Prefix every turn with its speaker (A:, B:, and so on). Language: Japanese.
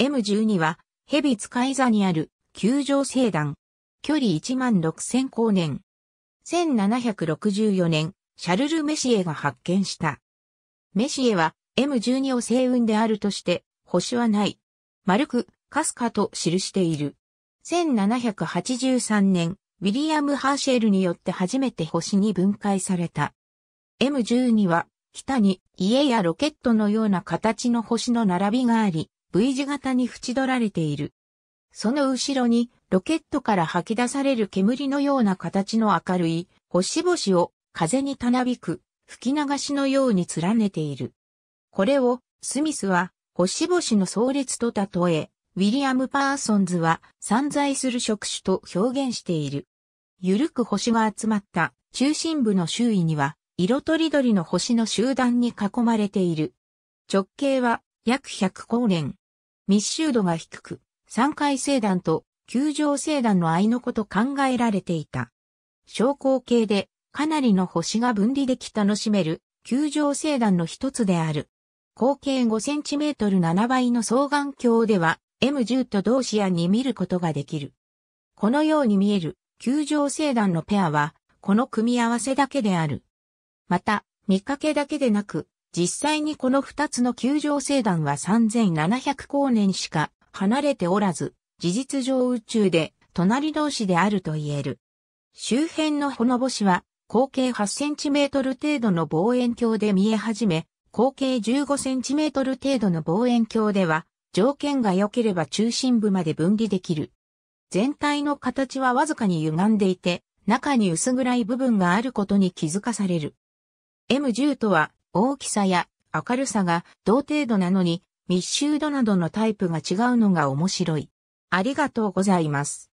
A: M12 は、ヘビ使い座にある、球状星団。距離1万6000光年。1764年、シャルル・メシエが発見した。メシエは、M12 を星雲であるとして、星はない。丸く、かすかと記している。1783年、ウィリアム・ハーシェルによって初めて星に分解された。M12 は、北に家やロケットのような形の星の並びがあり、V 字型に縁取られている。その後ろにロケットから吐き出される煙のような形の明るい星々を風にたなびく吹き流しのように連ねている。これをスミスは星々の壮烈と例え、ウィリアム・パーソンズは散在する触手と表現している。ゆるく星が集まった中心部の周囲には色とりどりの星の集団に囲まれている。直径は約100光年、密集度が低く、3階星団と球状星団の合いのこと考えられていた。昇降系でかなりの星が分離でき楽しめる球状星団の一つである。口径5センチメートル7倍の双眼鏡では M10 と同視野に見ることができる。このように見える球状星団のペアはこの組み合わせだけである。また、見かけだけでなく、実際にこの二つの球状星団は3700光年しか離れておらず、事実上宇宙で隣同士であると言える。周辺のほの星は、口径8センチメートル程度の望遠鏡で見え始め、口径15センチメートル程度の望遠鏡では、条件が良ければ中心部まで分離できる。全体の形はわずかに歪んでいて、中に薄暗い部分があることに気づかされる。M10 とは、大きさや明るさが同程度なのに密集度などのタイプが違うのが面白い。ありがとうございます。